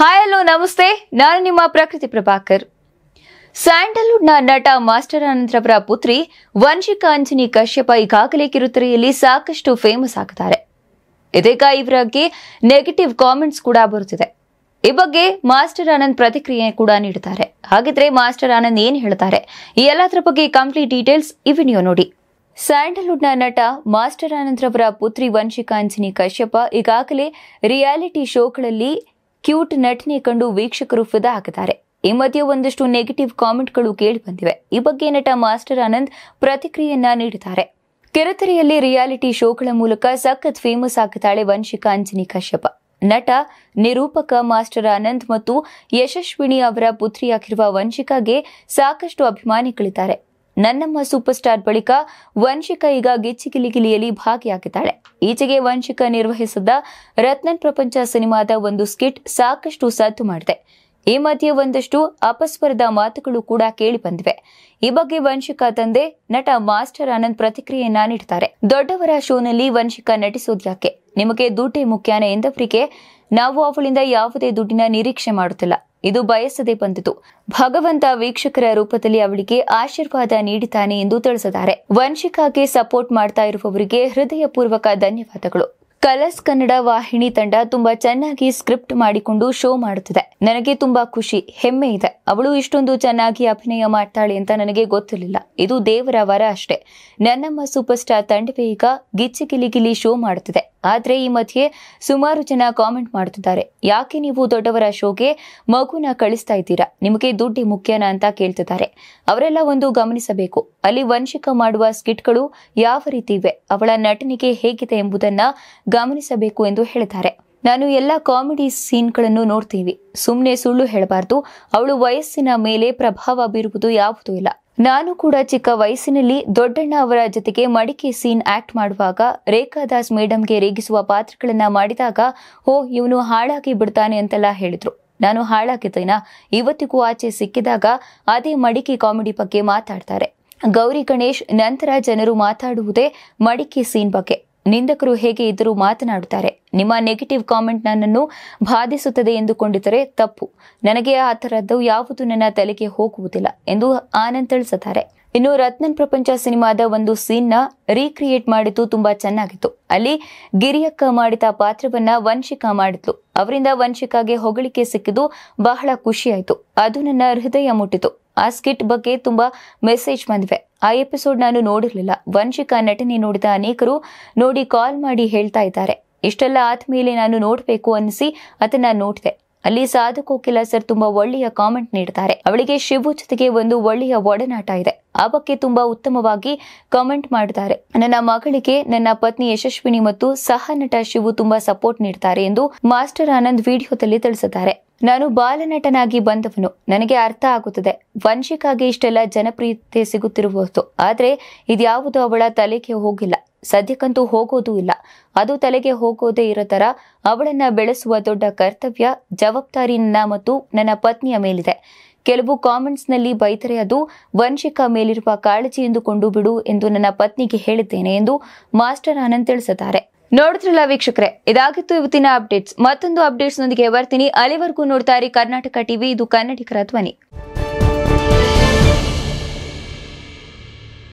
hi hello ನಮಸ್ತೆ ನಾನು ನಿಮ್ಮ ಪ್ರಕೃತಿ ಪ್ರಭಾಕರ್ ಸ್ಯಾಂಡಲ್ವುಡ್ನ ನಟ ಮಾಸ್ಟರ್ ಅನಂತರವರ ಪುತ್ರಿ ವಂಶಿಕಾ ಅಂಜನಿ ಕಶ್ಯಪ ಈಗಾಗಲೇ ಕಿರುತೆರೆಯಲ್ಲಿ ಸಾಕಷ್ಟು ಫೇಮಸ್ ಆಗುತ್ತಾರೆ ಇದೀಗ ಇವರಿಗೆ ನೆಗೆಟಿವ್ ಕಾಮೆಂಟ್ಸ್ ಕೂಡ ಬರುತ್ತಿದೆ ಈ ಬಗ್ಗೆ ಮಾಸ್ಟರ್ ಆನಂದ್ ಪ್ರತಿಕ್ರಿಯೆ ಕೂಡ ನೀಡುತ್ತಾರೆ ಹಾಗಿದ್ರೆ ಮಾಸ್ಟರ್ ಆನಂದ್ ಏನ್ ಹೇಳ್ತಾರೆ ಈ ಎಲ್ಲದರ ಬಗ್ಗೆ ಕಂಪ್ಲೀಟ್ ಡೀಟೇಲ್ಸ್ ಇವಿನಿಯೋ ನೋಡಿ ಸ್ಯಾಂಡಲ್ವುಡ್ನ ನಟ ಮಾಸ್ಟರ್ ಆನಂದ್ ರವರ ಪುತ್ರಿ ವಂಶಿಕಾ ಅಂಜನಿ ಕಶ್ಯಪ ಈಗಾಗಲೇ ರಿಯಾಲಿಟಿ ಶೋಗಳಲ್ಲಿ ಕ್ಯೂಟ್ ನಟನೆ ಕಂಡು ವೀಕ್ಷಕರು ಫಿದಾ ಹಾಕಿದ್ದಾರೆ ಈ ಮಧ್ಯೆ ಒಂದಷ್ಟು ನೆಗೆಟಿವ್ ಕಾಮೆಂಟ್ಗಳು ಕೇಳಿ ಬಂದಿವೆ ಈ ಬಗ್ಗೆ ನಟ ಮಾಸ್ಟರ್ ಆನಂದ್ ಪ್ರತಿಕ್ರಿಯೆಯನ್ನ ನೀಡಿದ್ದಾರೆ ಕಿರುತೆರೆಯಲ್ಲಿ ರಿಯಾಲಿಟಿ ಶೋಗಳ ಮೂಲಕ ಸಖತ್ ಫೇಮಸ್ ಆಗಿದ್ದಾಳೆ ವಂಶಿಕಾ ಅಂಜನಿ ಕಶ್ಯಪ ನಟ ನಿರೂಪಕ ಮಾಸ್ಟರ್ ಆನಂದ್ ಮತ್ತು ಯಶಸ್ವಿನಿ ಅವರ ಪುತ್ರಿಯಾಗಿರುವ ವಂಶಿಕಾಗೆ ಸಾಕಷ್ಟು ಅಭಿಮಾನಿಗಳಿದ್ದಾರೆ ನನ್ನಮ್ಮ ಸೂಪರ್ ಸ್ಟಾರ್ ಬಳಿಕ ವಂಶಿಕಾ ಈಗ ಗಿಚ್ಚಿಗಿಲಿಗಿಲಿಯಲ್ಲಿ ಭಾಗಿಯಾಗಿದ್ದಾಳೆ ಈಚೆಗೆ ವಂಶಿಕಾ ನಿರ್ವಹಿಸಿದ್ದ ರತ್ನನ್ ಪ್ರಪಂಚ ಸಿನಿಮಾದ ಒಂದು ಸ್ಕಿಟ್ ಸಾಕಷ್ಟು ಸದ್ದು ಮಾಡಿದೆ ಈ ಮಧ್ಯೆ ಒಂದಷ್ಟು ಅಪಸ್ವರದ ಮಾತುಗಳು ಕೂಡ ಕೇಳಿ ಬಂದಿವೆ ಈ ಬಗ್ಗೆ ವಂಶಿಕಾ ತಂದೆ ನಟ ಮಾಸ್ಟರ್ ಆನಂದ್ ಪ್ರತಿಕ್ರಿಯೆಯನ್ನ ನೀಡುತ್ತಾರೆ ದೊಡ್ಡವರ ಶೋನಲ್ಲಿ ವಂಶಿಕಾ ನಟಿಸೋದ್ಯಾಕೆ ನಿಮಗೆ ದೂಟೆ ಮುಖ್ಯಾನ ಎಂದವರಿಗೆ ನಾವು ಅವಳಿಂದ ಯಾವುದೇ ದುಡ್ಡಿನ ನಿರೀಕ್ಷೆ ಮಾಡುತ್ತಿಲ್ಲ ಇದು ಬಯಸದೆ ಬಂದಿತು ಭಗವಂತ ವೀಕ್ಷಕರ ರೂಪದಲ್ಲಿ ಅವಳಿಗೆ ಆಶೀರ್ವಾದ ನೀಡಿತಾನೆ ಎಂದು ತಿಳಿಸಿದ್ದಾರೆ ವಂಶಿಕಾಗೆ ಸಪೋರ್ಟ್ ಮಾಡ್ತಾ ಇರುವವರಿಗೆ ಹೃದಯಪೂರ್ವಕ ಧನ್ಯವಾದಗಳು ಕಲರ್ಸ್ ಕನ್ನಡ ವಾಹಿನಿ ತಂಡ ತುಂಬಾ ಚೆನ್ನಾಗಿ ಸ್ಕ್ರಿಪ್ಟ್ ಮಾಡಿಕೊಂಡು ಶೋ ಮಾಡುತ್ತಿದೆ ನನಗೆ ತುಂಬಾ ಖುಷಿ ಹೆಮ್ಮೆ ಇದೆ ಅವಳು ಇಷ್ಟೊಂದು ಚೆನ್ನಾಗಿ ಅಭಿನಯ ಮಾಡ್ತಾಳೆ ಅಂತ ನನಗೆ ಗೊತ್ತಿರಲಿಲ್ಲ ಇದು ದೇವರ ವರ ಅಷ್ಟೇ ನನ್ನಮ್ಮ ಸೂಪರ್ ಸ್ಟಾರ್ ತಂಡವೇ ಈಗ ಗಿಚ್ಚಿ ಗಿಲಿ ಶೋ ಮಾಡುತ್ತಿದೆ ಆದರೆ ಈ ಮಧ್ಯೆ ಸುಮಾರು ಜನ ಕಾಮೆಂಟ್ ಮಾಡ್ತಿದ್ದಾರೆ ಯಾಕೆ ನೀವು ದೊಡ್ಡವರ ಶೋಗೆ ಮಗುನ ಕಳಿಸ್ತಾ ಇದ್ದೀರಾ ನಿಮಗೆ ದುಡ್ಡು ಮುಖ್ಯನಾ ಅಂತ ಕೇಳ್ತಿದ್ದಾರೆ ಅವರೆಲ್ಲ ಒಂದು ಗಮನಿಸಬೇಕು ಅಲ್ಲಿ ವಂಶಿಕ ಮಾಡುವ ಸ್ಕಿಟ್ಗಳು ಯಾವ ರೀತಿ ಇವೆ ಅವಳ ನಟನೆಗೆ ಹೇಗಿದೆ ಎಂಬುದನ್ನ ಗಮನಿಸಬೇಕು ಎಂದು ಹೇಳಿದ್ದಾರೆ ನಾನು ಎಲ್ಲ ಕಾಮಿಡಿ ಸೀನ್ಗಳನ್ನು ನೋಡ್ತೀವಿ ಸುಮ್ಮನೆ ಸುಳ್ಳು ಹೇಳಬಾರ್ದು ಅವಳು ವಯಸ್ಸಿನ ಮೇಲೆ ಪ್ರಭಾವ ಬೀರುವುದು ಯಾವುದೂ ಇಲ್ಲ ನಾನು ಕೂಡ ಚಿಕ್ಕ ವಯಸ್ಸಿನಲ್ಲಿ ದೊಡ್ಡಣ್ಣ ಅವರ ಜೊತೆಗೆ ಮಡಿಕೆ ಸೀನ್ ಆಕ್ಟ್ ಮಾಡುವಾಗ ರೇಖಾದಾಸ್ ಮೇಡಮ್ಗೆ ರೇಗಿಸುವ ಪಾತ್ರಗಳನ್ನ ಮಾಡಿದಾಗ ಓ ಇವನು ಹಾಳಾಗಿ ಬಿಡ್ತಾನೆ ಅಂತೆಲ್ಲ ಹೇಳಿದ್ರು ನಾನು ಹಾಳಾಗಿದ್ದೇನಾ ಇವತ್ತಿಗೂ ಆಚೆ ಸಿಕ್ಕಿದಾಗ ಅದೇ ಮಡಿಕೆ ಕಾಮಿಡಿ ಬಗ್ಗೆ ಮಾತಾಡ್ತಾರೆ ಗೌರಿ ಗಣೇಶ್ ನಂತರ ಜನರು ಮಾತಾಡುವುದೇ ಮಡಿಕೆ ಸೀನ್ ಬಗ್ಗೆ ನಿಂದಕರು ಹೇಗೆ ಇದ್ದರೂ ಮಾತನಾಡುತ್ತಾರೆ ನಿಮ್ಮ ನೆಗೆಟಿವ್ ಕಾಮೆಂಟ್ ನನ್ನನ್ನು ಬಾಧಿಸುತ್ತದೆ ಎಂದುಕೊಂಡಿದ್ದರೆ ತಪ್ಪು ನನಗೆ ಆ ಥರದ್ದು ಯಾವುದು ನನ್ನ ತಲೆಗೆ ಹೋಗುವುದಿಲ್ಲ ಎಂದು ಆನಂದ್ ತಿಳಿಸುತ್ತಾರೆ ಇನ್ನು ರತ್ನನ್ ಪ್ರಪಂಚ ಸಿನಿಮಾದ ಒಂದು ಸೀನ್ನ ರೀಕ್ರಿಯೇಟ್ ಮಾಡಿದ್ದು ತುಂಬಾ ಚೆನ್ನಾಗಿತ್ತು ಅಲ್ಲಿ ಗಿರಿಯಕ್ಕ ಮಾಡಿದ ಪಾತ್ರವನ್ನ ವಂಶಿಕಾ ಮಾಡಿದ್ಲು ಅವರಿಂದ ವಂಶಿಕಾಗೆ ಹೊಗಳಿಕೆ ಸಿಕ್ಕಿದ್ದು ಬಹಳ ಖುಷಿಯಾಯಿತು ಅದು ನನ್ನ ಹೃದಯ ಮುಟ್ಟಿತು ಆ ಸ್ಕಿಟ್ ಬಗ್ಗೆ ತುಂಬಾ ಮೆಸೇಜ್ ಬಂದಿವೆ ಆ ಎಪಿಸೋಡ್ ನಾನು ನೋಡಿರಲಿಲ್ಲ ವಂಶಿಕಾ ನಟನೆ ನೋಡಿದ ಅನೇಕರು ನೋಡಿ ಕಾಲ್ ಮಾಡಿ ಹೇಳ್ತಾ ಇದ್ದಾರೆ ಇಷ್ಟೆಲ್ಲ ಆದ್ಮೇಲೆ ನಾನು ನೋಡ್ಬೇಕು ಅನ್ನಿಸಿ ಅದನ್ನ ನೋಡಿದೆ ಅಲ್ಲಿ ಸಾಧು ಕೋಕಿಲ ಸರ್ ತುಂಬಾ ಒಳ್ಳೆಯ ಕಾಮೆಂಟ್ ನೀಡ್ತಾರೆ ಅವಳಿಗೆ ಶಿವು ಜೊತೆಗೆ ಒಂದು ಒಳ್ಳೆಯ ಒಡನಾಟ ಇದೆ ಆ ಬಗ್ಗೆ ತುಂಬಾ ಉತ್ತಮವಾಗಿ ಕಾಮೆಂಟ್ ಮಾಡುತ್ತಾರೆ ನನ್ನ ಮಗಳಿಗೆ ನನ್ನ ಪತ್ನಿ ಯಶಸ್ವಿನಿ ಮತ್ತು ಸಹ ನಟ ಶಿವು ತುಂಬಾ ಸಪೋರ್ಟ್ ನೀಡ್ತಾರೆ ಎಂದು ಮಾಸ್ಟರ್ ಆನಂದ್ ವಿಡಿಯೋದಲ್ಲಿ ತಿಳಿಸುತ್ತಾರೆ ನಾನು ಬಾಲನಟನಾಗಿ ಬಂದವನು ನನಗೆ ಅರ್ಥ ಆಗುತ್ತದೆ ವಂಶಿಕಾಗಿ ಇಷ್ಟೆಲ್ಲ ಜನಪ್ರಿಯತೆ ಸಿಗುತ್ತಿರುವುದು ಆದ್ರೆ ಇದ್ಯಾವುದು ಅವಳ ತಲೆಗೆ ಹೋಗಿಲ್ಲ ಸದ್ಯಕ್ಕಂತೂ ಹೋಗೋದೂ ಇಲ್ಲ ಅದು ತಲೆಗೆ ಹೋಗೋದೇ ಇರೋ ಥರ ಅವಳನ್ನು ಬೆಳೆಸುವ ದೊಡ್ಡ ಕರ್ತವ್ಯ ಜವಾಬ್ದಾರಿ ನನ್ನ ಮತ್ತು ನನ್ನ ಪತ್ನಿಯ ಮೇಲಿದೆ ಕೆಲವು ಕಾಮೆಂಟ್ಸ್ನಲ್ಲಿ ಬೈತರೆ ಅದು ವಂಶಿಕ ಮೇಲಿರುವ ಕಾಳಜಿ ಎಂದುಕೊಂಡು ಬಿಡು ಎಂದು ನನ್ನ ಪತ್ನಿಗೆ ಹೇಳಿದ್ದೇನೆ ಎಂದು ಮಾಸ್ಟರ್ ಆನಂದ್ ತಿಳಿಸಿದ್ದಾರೆ ನೋಡಿದ್ರಲ್ಲ ವೀಕ್ಷಕರೇ ಇದಾಗಿತ್ತು ಇವತ್ತಿನ ಅಪ್ಡೇಟ್ಸ್ ಮತ್ತೊಂದು ಅಪ್ಡೇಟ್ಸ್ನೊಂದಿಗೆ ಬರ್ತೀನಿ ಅಲ್ಲಿವರೆಗೂ ನೋಡ್ತಾ ಇರಿ ಕರ್ನಾಟಕ ಟಿವಿ ಇದು ಕನ್ನಡಿಗರ ಧ್ವನಿ